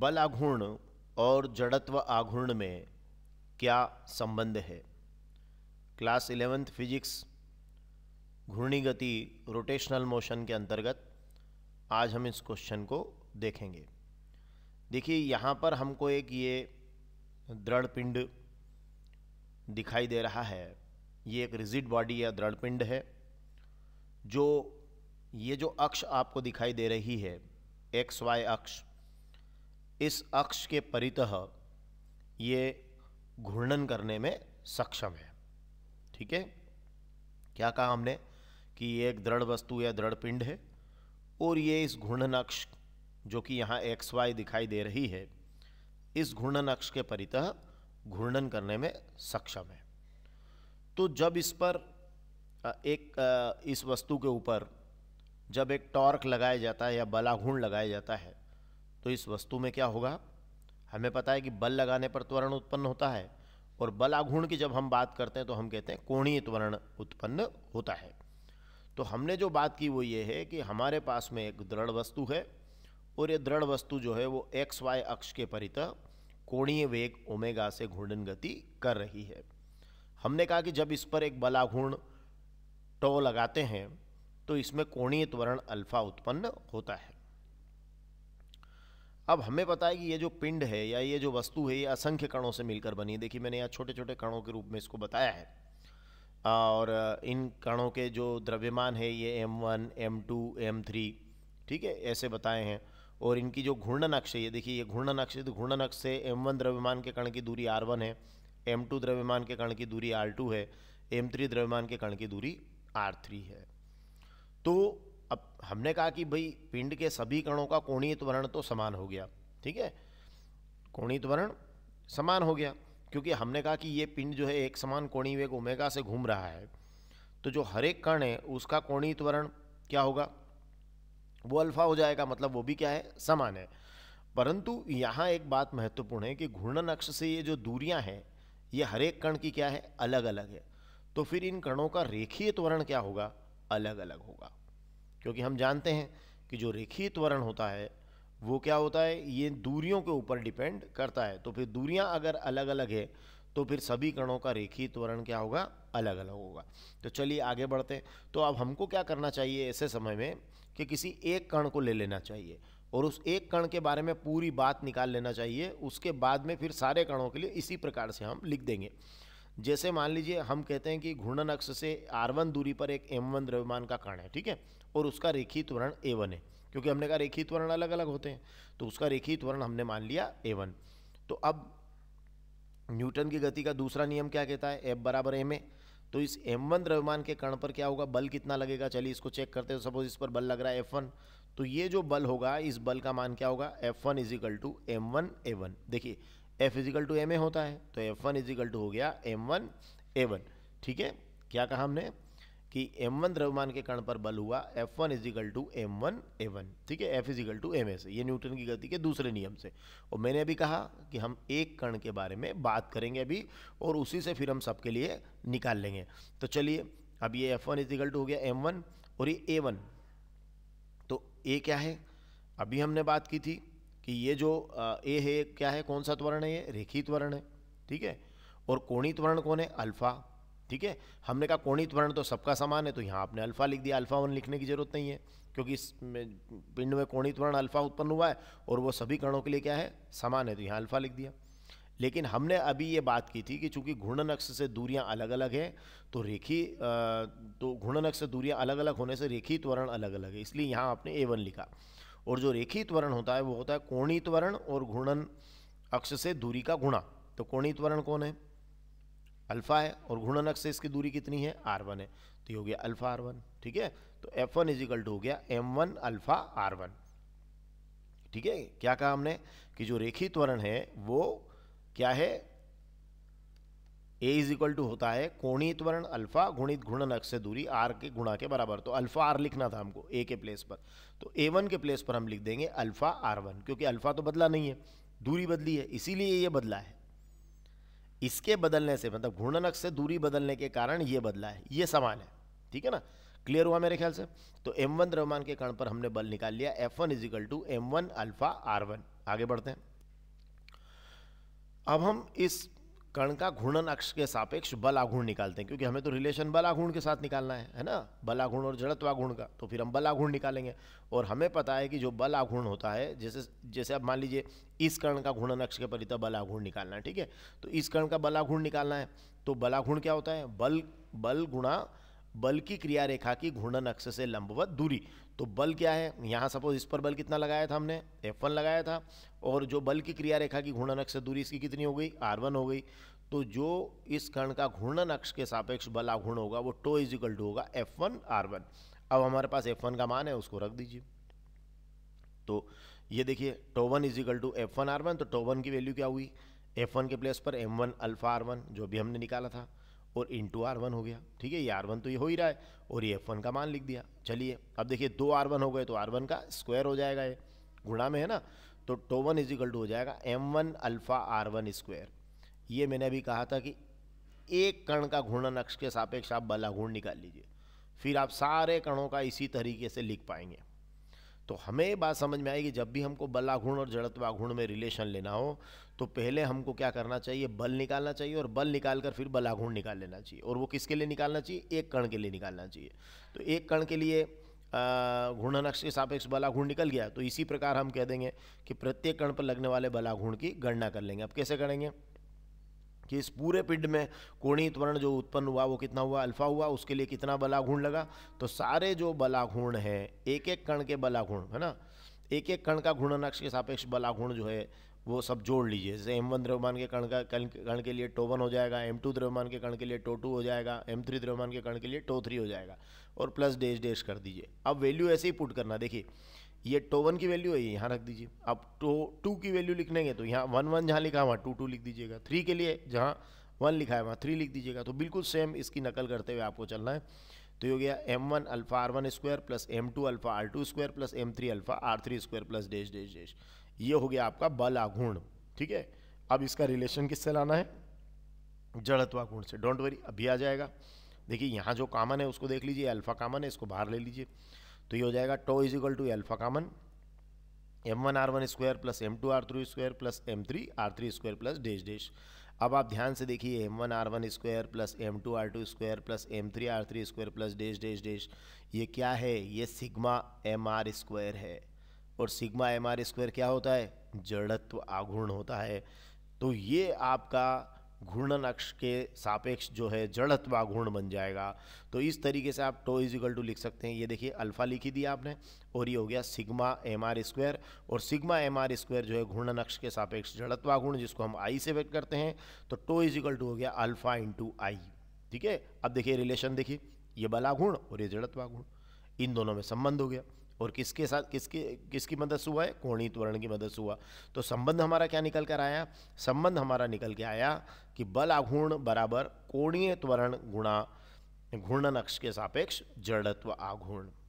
बल आघूर्ण और जड़त्व आघूर्ण में क्या संबंध है क्लास इलेवेंथ फिजिक्स घूर्णी गति रोटेशनल मोशन के अंतर्गत आज हम इस क्वेश्चन को देखेंगे देखिए यहाँ पर हमको एक ये दृढ़ पिंड दिखाई दे रहा है ये एक रिजिड बॉडी या दृढ़ पिंड है जो ये जो अक्ष आपको दिखाई दे रही है एक्स वाई अक्ष इस अक्ष के परितः ये घूर्णन करने में सक्षम है ठीक है क्या कहा हमने कि ये एक दृढ़ वस्तु या दृढ़ पिंड है और ये इस घूर्णन अक्ष जो कि यहाँ एक्स वाई दिखाई दे रही है इस घूर्णन अक्ष के परितः घूर्णन करने में सक्षम है तो जब इस पर एक इस वस्तु के ऊपर जब एक टॉर्क लगाया जाता है या बलाघूर्ण लगाया जाता है तो इस वस्तु में क्या होगा हमें पता है कि बल लगाने पर त्वरण उत्पन्न होता है और बल आघूर्ण की जब हम बात करते हैं तो हम कहते हैं कोणीय त्वरण उत्पन्न होता है तो हमने जो बात की वो ये है कि हमारे पास में एक दृढ़ वस्तु है और ये दृढ़ वस्तु जो है वो एक्स वाई अक्ष के परित कोणीय वेग ओमेगा से घूर्णन गति कर रही है हमने कहा कि जब इस पर एक बलाघूर्ण टो लगाते हैं तो इसमें कोणीय त्वरण अल्फा उत्पन्न होता है अब हमें पता है कि ये जो पिंड है या ये जो वस्तु है ये असंख्य कणों से मिलकर बनी है देखिए मैंने यहाँ छोटे छोटे कणों के रूप में इसको बताया है और इन कणों के जो द्रव्यमान है ये M1, M2, M3 ठीक है ऐसे बताए हैं और इनकी जो घूर्णन अक्ष है ये देखिए ये घूर्णन अक्ष है तो घूर्णन अक्ष से M1 द्रव्यमान के कण की दूरी R1 है M2 द्रव्यमान के कण की दूरी R2 है M3 द्रव्यमान के कण की दूरी R3 है तो अब हमने कहा कि भाई पिंड के सभी कणों का कोणीय त्वरण तो समान हो गया ठीक है कोणीय त्वरण समान हो गया क्योंकि हमने कहा कि ये पिंड जो है एक समान कोणीय वेग ओमेगा से घूम रहा है तो जो हर एक कण है उसका कोणीय त्वरण क्या होगा वो अल्फा हो जाएगा मतलब वो भी क्या है समान है परंतु यहाँ एक बात महत्वपूर्ण है कि घूर्णन अक्ष से ये जो दूरियाँ हैं ये हर एक कण की क्या है अलग अलग है तो फिर इन कणों का रेखीय त्वरण क्या होगा अलग अलग होगा क्योंकि हम जानते हैं कि जो रेखीय त्वरण होता है वो क्या होता है ये दूरियों के ऊपर डिपेंड करता है तो फिर दूरियां अगर अलग अलग है तो फिर सभी कणों का रेखीय त्वरण क्या होगा अलग अलग होगा तो चलिए आगे बढ़ते हैं तो अब हमको क्या करना चाहिए ऐसे समय में कि किसी एक कण को ले लेना चाहिए और उस एक कण के बारे में पूरी बात निकाल लेना चाहिए उसके बाद में फिर सारे कणों के लिए इसी प्रकार से हम लिख देंगे जैसे मान लीजिए हम कहते हैं कि घूर्णन अक्ष से आर वन दूरी पर एक एम वन द्रव्यमान का कण है ठीक है और उसका रेखी त्वरण ए वन है क्योंकि हमने कहा रेखी त्वरण अलग अलग होते हैं तो उसका रेखी त्वरण हमने मान लिया ए वन तो अब न्यूटन की गति का दूसरा नियम क्या कहता है एफ बराबर एम ए तो इस एम वन द्रव्यमान के कण पर क्या होगा बल कितना लगेगा चलिए इसको चेक करते हैं सपोज इस पर बल लग रहा है एफ वन तो ये जो बल होगा इस बल का मान क्या होगा F one is equal to M one A one देखिए F is equal to M A होता है तो एफ वन इजिकल टू हो गया एम वन ए वन ठीक है क्या कहा हमने कि एम वन द्रव्यमान के कण पर बल हुआ F one is equal to M one A one ठीक है F is equal to M A से ये न्यूटन की गति के दूसरे नियम से और मैंने अभी कहा कि हम एक कण के बारे में बात करेंगे अभी और उसी से फिर हम सबके लिए निकाल लेंगे तो चलिए अब ये एफ वन इजिकल टू हो गया एम वन और ये ए वन तो ए क्या है अभी हमने बात की थी कि ये जो ए है क्या है कौन सा त्वरण है ये रेखित त्वरण है ठीक है और कोणित त्वरण कौन है अल्फ़ा ठीक है हमने कहा कोणित त्वरण तो सबका समान है तो यहाँ आपने अल्फ़ा लिख दिया अल्फ़ा वन लिखने की ज़रूरत नहीं है क्योंकि इस पिंड में कोणित वर्ण अल्फ़ा उत्पन्न हुआ है और वो सभी कणों के लिए क्या है समान है तो यहाँ अल्फ़ा लिख दिया लेकिन हमने अभी ये बात की थी कि चूंकि घूर्णन अक्ष से दूरियां अलग अलग हैं तो रेखी तो घूर्णन अक्ष से दूरियां अलग अलग होने से रेखी त्वरण अलग अलग है इसलिए यहाँ आपने ए वन लिखा और जो रेखी त्वरण होता है वो होता है कोणी त्वरण और घूर्णन अक्ष से दूरी का गुणा तो कोणी त्वरण कौन है अल्फा है और घूर्णन अक्ष से इसकी दूरी कितनी है आर वन है तो ये हो गया अल्फा आर वन ठीक है तो एफ वन इजिकल टू हो गया M one alpha R one ठीक है क्या कहा हमने कि जो रेखी त्वरण है वो क्या है ए इज इक्वल टू होता है कोणित वर्ण अल्फा गुणित घूर्णन अक्ष से दूरी आर के गुणा के बराबर तो अल्फा आर लिखना था हमको ए के प्लेस पर तो ए वन के प्लेस पर हम लिख देंगे अल्फा आर वन क्योंकि अल्फा तो बदला नहीं है दूरी बदली है इसीलिए ये बदला है इसके बदलने से मतलब घूर्णन अक्ष से दूरी बदलने के कारण ये बदला है ये समान है ठीक है ना क्लियर हुआ मेरे ख्याल से तो एम वन द्रव्यमान के कण पर हमने बल निकाल लिया F one is equal to M one alpha R one आगे बढ़ते हैं अब हम इस कण का घूर्णन अक्ष के सापेक्ष बल आघूर्ण निकालते हैं क्योंकि हमें तो रिलेशन बल आघूर्ण के साथ निकालना है है ना बल आघूर्ण और जड़त्व आघूर्ण का तो फिर हम बल आघूर्ण निकालेंगे और हमें पता है कि जो बल आघूर्ण होता है जैसे जैसे अब मान लीजिए इस कण का घूर्णन अक्ष के परिता बल आघूर्ण निकालना है ठीक है तो इस कण का बल आघूर्ण निकालना है तो बल आघूर्ण क्या होता है बल बल गुणा बल की क्रिया रेखा की घूर्णन अक्ष से लंबवत दूरी तो बल क्या है यहाँ सपोज इस पर बल कितना लगाया था हमने एफ वन लगाया था और जो बल की क्रिया रेखा की घूर्णन अक्ष से दूरी इसकी कितनी हो गई आर वन हो गई तो जो इस कण का घूर्णन अक्ष के सापेक्ष बल आघूर्ण होगा वो टो इज इक्वल टू होगा एफ वन आर वन अब हमारे पास एफ वन का मान है उसको रख दीजिए तो ये देखिए tau one is equal to F one R one तो टो वन की वैल्यू क्या हुई एफ वन के प्लेस पर M one alpha R one जो भी हमने निकाला था और इन टू आर वन हो गया ठीक है ये आर वन तो ये हो ही रहा है और ये एफ वन का मान लिख दिया चलिए अब देखिए दो आर वन हो गए तो आर वन का स्क्वायर हो जाएगा ये गुणा में है ना तो tau one is equal to हो जाएगा M one alpha R one square ये मैंने अभी कहा था कि एक कण का घूर्णन अक्ष के सापेक्ष आप बलाघूर्ण निकाल लीजिए फिर आप सारे कणों का इसी तरीके से लिख पाएंगे तो हमें बात समझ में आएगी जब भी हमको बलाघुण और घुण में रिलेशन लेना हो तो पहले हमको क्या करना चाहिए बल निकालना चाहिए और बल निकाल कर फिर बलाघुण निकाल लेना चाहिए और वो किसके लिए निकालना चाहिए एक कण के लिए निकालना चाहिए तो एक कण के लिए घूर्णन अक्ष के सापेक्ष बलाघूर्ण निकल गया तो इसी प्रकार हम कह देंगे कि प्रत्येक कण पर लगने वाले बलाघूर्ण की गणना कर लेंगे अब कैसे करेंगे कि इस पूरे पिंड में कोणी त्वरण जो उत्पन्न हुआ वो कितना हुआ अल्फा हुआ उसके लिए कितना बलाघूर्ण लगा तो सारे जो बलाघूर्ण है एक एक कण के बलाघूर्ण है ना एक एक कण का नक्ष के सापेक्ष बलाघूर्ण जो है वो सब जोड़ लीजिए जैसे एम वन द्रव्यमान के कण का कण के लिए टो वन हो जाएगा एम टू द्रव्यमान के कण के लिए टो टू हो जाएगा एम थ्री द्रव्यमान के कण के लिए टो थ्री हो जाएगा और प्लस डेश डेश कर दीजिए अब वैल्यू ऐसे ही पुट करना देखिए ये टो वन की वैल्यू है ये यहाँ रख दीजिए अब टो टू की वैल्यू लिखनेंगे तो यहाँ वन वन जहाँ लिखा है वहाँ टू टू लिख दीजिएगा थ्री के लिए जहाँ वन लिखा है वहाँ थ्री लिख दीजिएगा तो बिल्कुल सेम इसकी नकल करते हुए आपको चलना है तो ये हो गया M one alpha R one square plus M two alpha R two square plus M three alpha R three square plus dash dash dash ये हो गया आपका बल आघूर्ण ठीक है अब इसका रिलेशन किससे लाना है जड़त्वा से डोंट वरी अभी आ जाएगा देखिए यहाँ जो कामन है उसको देख लीजिए अल्फा कामन है इसको बाहर ले लीजिए तो ये हो जाएगा tau is equal to alpha common M one R one square plus M two R three square plus M three R three square plus dash dash अब आप ध्यान से देखिए M one R one square plus M two R two square plus M three R three square plus dash dash dash ये क्या है ये sigma M R square है और सिग्मा एम आर स्क्वायर क्या होता है जड़त्व आघूर्ण होता है तो ये आपका घूर्णन अक्ष के सापेक्ष जो है जड़त्वा घूर्ण बन जाएगा तो इस तरीके से आप टो इक्वल टू लिख सकते हैं ये देखिए अल्फ़ा लिखी दिया आपने और ये हो गया सिग्मा एम आर स्क्वायर और सिग्मा एम आर स्क्वायर जो है घूर्णन अक्ष के सापेक्ष जड़त्वा घूर्ण जिसको हम आई से व्यक्त करते हैं तो टो इक्वल टू हो गया अल्फ़ा इंटू आई ठीक है अब देखिए रिलेशन देखिए ये बला घूर्ण और ये जड़त्वा घूर्ण इन दोनों में संबंध हो गया और किसके साथ किसके किसकी मदद से हुआ है कोणी त्वरण की मदद से हुआ तो संबंध हमारा क्या निकल कर आया संबंध हमारा निकल के आया कि बल आघूर्ण बराबर कोणीय त्वरण गुणा घूर्णन अक्ष के सापेक्ष जड़त्व आघूर्ण